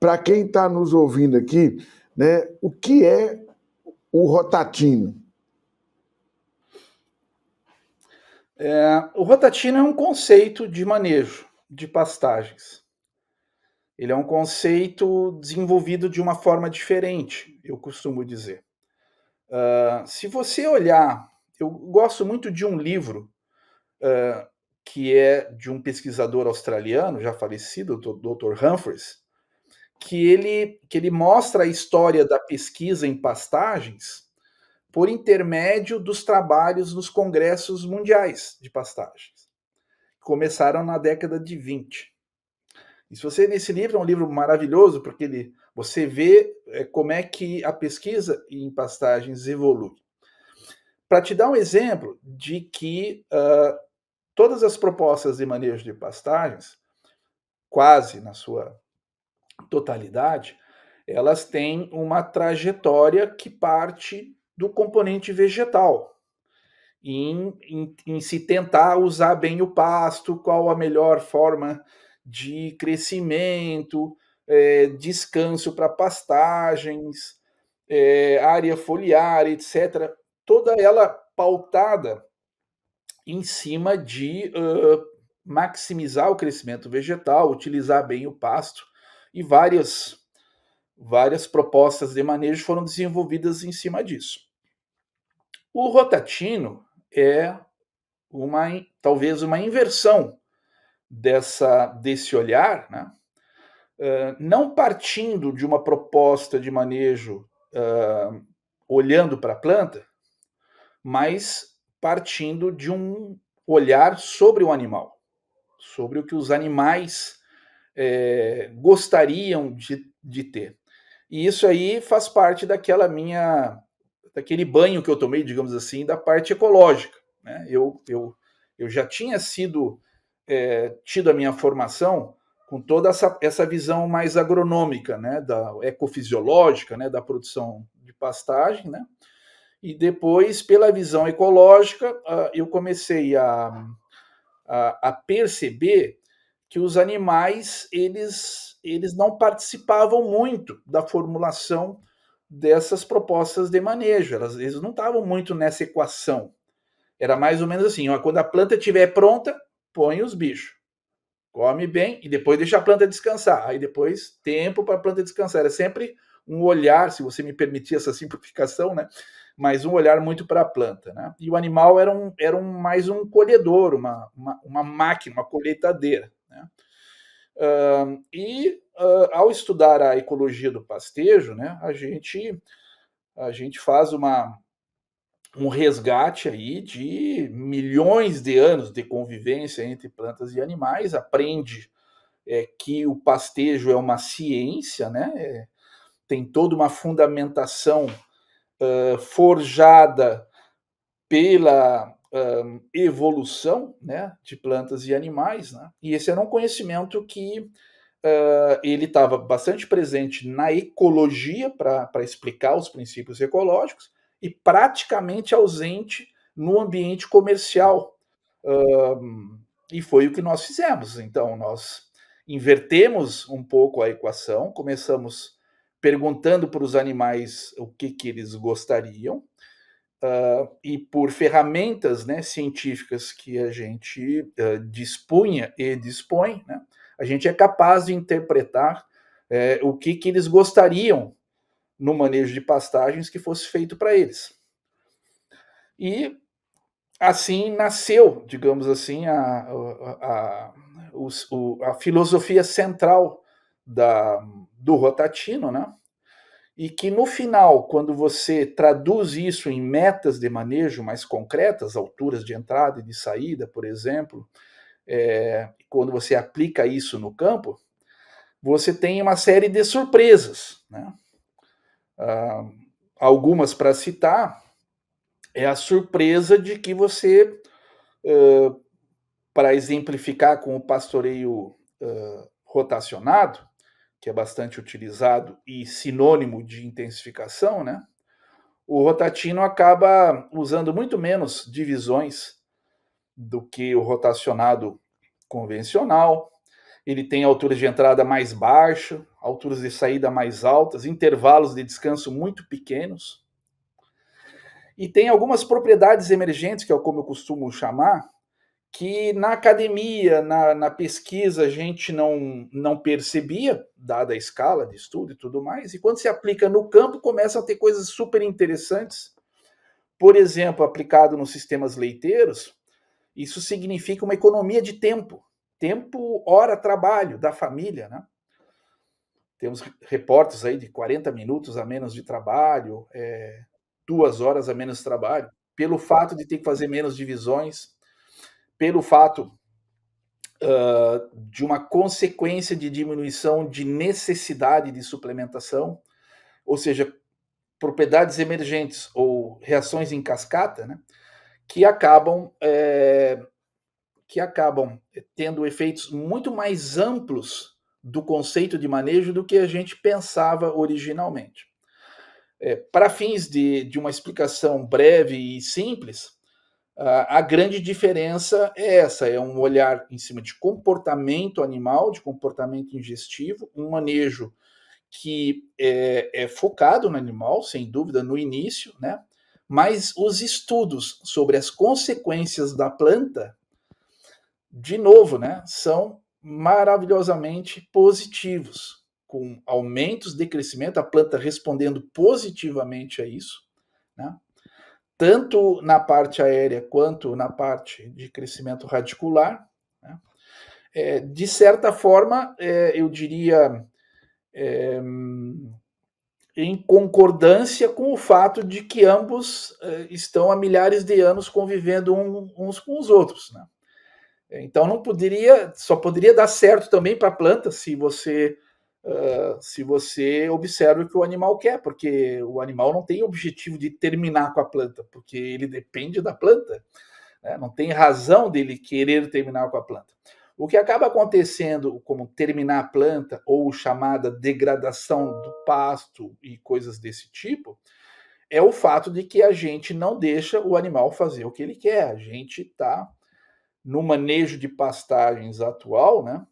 para quem está nos ouvindo aqui, né, o que é o rotatino? É, o rotatino é um conceito de manejo de pastagens. Ele é um conceito desenvolvido de uma forma diferente, eu costumo dizer. Uh, se você olhar, eu gosto muito de um livro uh, que é de um pesquisador australiano, já falecido, o Dr. Humphreys, que ele, que ele mostra a história da pesquisa em pastagens por intermédio dos trabalhos nos congressos mundiais de pastagens, que começaram na década de 20. E se você nesse livro é um livro maravilhoso porque ele você vê é, como é que a pesquisa em pastagens evolui. Para te dar um exemplo de que uh, todas as propostas de manejo de pastagens, quase na sua totalidade, elas têm uma trajetória que parte do componente vegetal, em, em, em, se tentar usar bem o pasto, qual a melhor forma de crescimento, é, descanso para pastagens, é, área foliar, etc. Toda ela pautada em cima de uh, maximizar o crescimento vegetal, utilizar bem o pasto e várias várias propostas de manejo foram desenvolvidas em cima disso. O rotatino é uma talvez uma inversão dessa desse olhar, né? Uh, não partindo de uma proposta de manejo uh, olhando para a planta, mas partindo de um olhar sobre o animal, sobre o que os animais é, gostariam de, de ter. E isso aí faz parte daquela minha daquele banho que eu tomei, digamos assim, da parte ecológica. Né? Eu, eu, eu já tinha sido é, tido a minha formação com toda essa, essa visão mais agronômica, né, da ecofisiológica, né, da produção de pastagem, né, e depois pela visão ecológica ah, eu comecei a, a, a perceber que os animais eles, eles não participavam muito da formulação dessas propostas de manejo, elas, eles não estavam muito nessa equação. Era mais ou menos assim: ó, quando a planta estiver pronta, põe os bichos, come bem e depois deixa a planta descansar. Aí depois, tempo para a planta descansar. Era sempre um olhar, se você me permitir essa simplificação, né? mas um olhar muito para a planta. Né? E o animal era, um, era um, mais um colhedor, uma, uma, uma máquina, uma colheitadeira. Né? Uh, e uh, ao estudar a ecologia do pastejo, né, a gente a gente faz uma um resgate aí de milhões de anos de convivência entre plantas e animais, aprende é, que o pastejo é uma ciência, né? É, tem toda uma fundamentação uh, forjada pela um, evolução né, de plantas e animais, né? e esse era um conhecimento que uh, ele estava bastante presente na ecologia para explicar os princípios ecológicos e praticamente ausente no ambiente comercial. Um, e foi o que nós fizemos. Então, nós invertemos um pouco a equação, começamos perguntando para os animais o que, que eles gostariam, uh, e por ferramentas né, científicas que a gente uh, dispunha e dispõe, né, a gente é capaz de interpretar uh, o que, que eles gostariam no manejo de pastagens que fosse feito para eles. E assim nasceu, digamos assim, a, a, a, o, a filosofia central da, do Rotatino, né? e que no final, quando você traduz isso em metas de manejo mais concretas, alturas de entrada e de saída, por exemplo, é, quando você aplica isso no campo, você tem uma série de surpresas. Né? Ah, algumas para citar é a surpresa de que você, uh, para exemplificar com o pastoreio uh, rotacionado, que é bastante utilizado e sinônimo de intensificação, né? O rotatino acaba usando muito menos divisões do que o rotacionado convencional. Ele tem alturas de entrada mais baixas, alturas de saída mais altas, intervalos de descanso muito pequenos. E tem algumas propriedades emergentes, que é como eu costumo chamar, que na academia, na, na, pesquisa, a gente não, não percebia, dada a escala de estudo e tudo mais, e quando se aplica no campo, começam a ter coisas super interessantes. Por exemplo, aplicado nos sistemas leiteiros, isso significa uma economia de tempo. Tempo, hora, trabalho da família, né? Temos reportes aí de 40 minutos a menos de trabalho, é, duas horas a menos de trabalho, pelo fato de ter que fazer menos divisões, pelo fato uh, de uma consequência de diminuição de necessidade de suplementação, ou seja, propriedades emergentes ou reações em cascata, né, que acabam é, que acabam tendo efeitos muito mais amplos do conceito de manejo do que a gente pensava originalmente. É, para fins de, de uma explicação breve e simples, ah, a grande diferença é essa: é um olhar em cima de comportamento animal, de comportamento ingestivo, um manejo que é, é focado no animal, sem dúvida, no início, né? Mas os estudos sobre as consequências da planta, de novo, né, são maravilhosamente positivos, com aumentos de crescimento, a planta respondendo positivamente a isso, né? tanto na parte aérea quanto na parte de crescimento radicular. Né? É, de certa forma, é, eu diria é, em concordância com o fato de que ambos é, estão há milhares de anos convivendo uns com os outros. Né? Então não poderia, só poderia dar certo também para a planta se você Uh, se você observa o que o animal quer, porque o animal não tem objetivo de terminar com a planta, porque ele depende da planta, né? não tem razão dele querer terminar com a planta. O que acaba acontecendo, como terminar a planta ou chamada degradação do pasto e coisas desse tipo, é o fato de que a gente não deixa o animal fazer o que ele quer. A gente está no manejo de pastagens atual, né?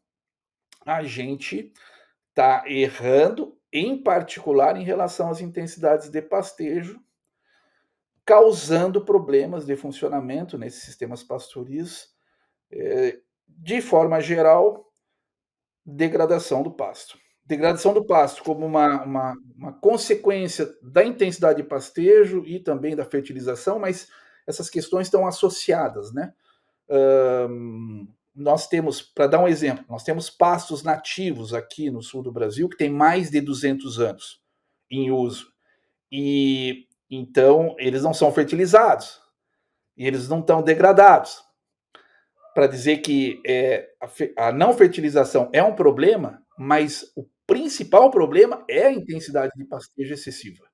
A gente está errando, em particular em relação às intensidades de pastejo, causando problemas de funcionamento nesses sistemas pastoris, é, de forma geral, degradação do pasto. Degradação do pasto como uma, uma, uma consequência da intensidade de pastejo e também da fertilização, mas essas questões estão associadas, né? Um, nós temos, para dar um exemplo, nós temos pastos nativos aqui no sul do Brasil que tem mais de 200 anos em uso. E então eles não são fertilizados e eles não estão degradados. Para dizer que é, a, a não fertilização é um problema, mas o principal problema é a intensidade de pastejo excessiva.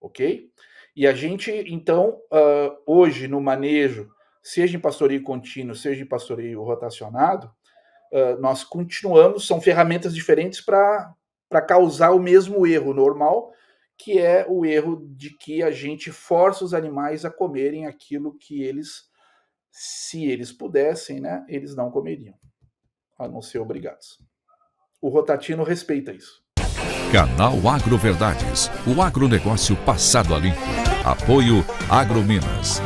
Ok? E a gente, então, uh, hoje no manejo seja em pastoreio contínuo, seja em pastoreio rotacionado, nós continuamos, são ferramentas diferentes para causar o mesmo erro normal, que é o erro de que a gente força os animais a comerem aquilo que eles, se eles pudessem, né, eles não comeriam, a não ser obrigados. O rotatino respeita isso. Canal Agro Verdades, o agronegócio passado a limpo. Apoio Agrominas.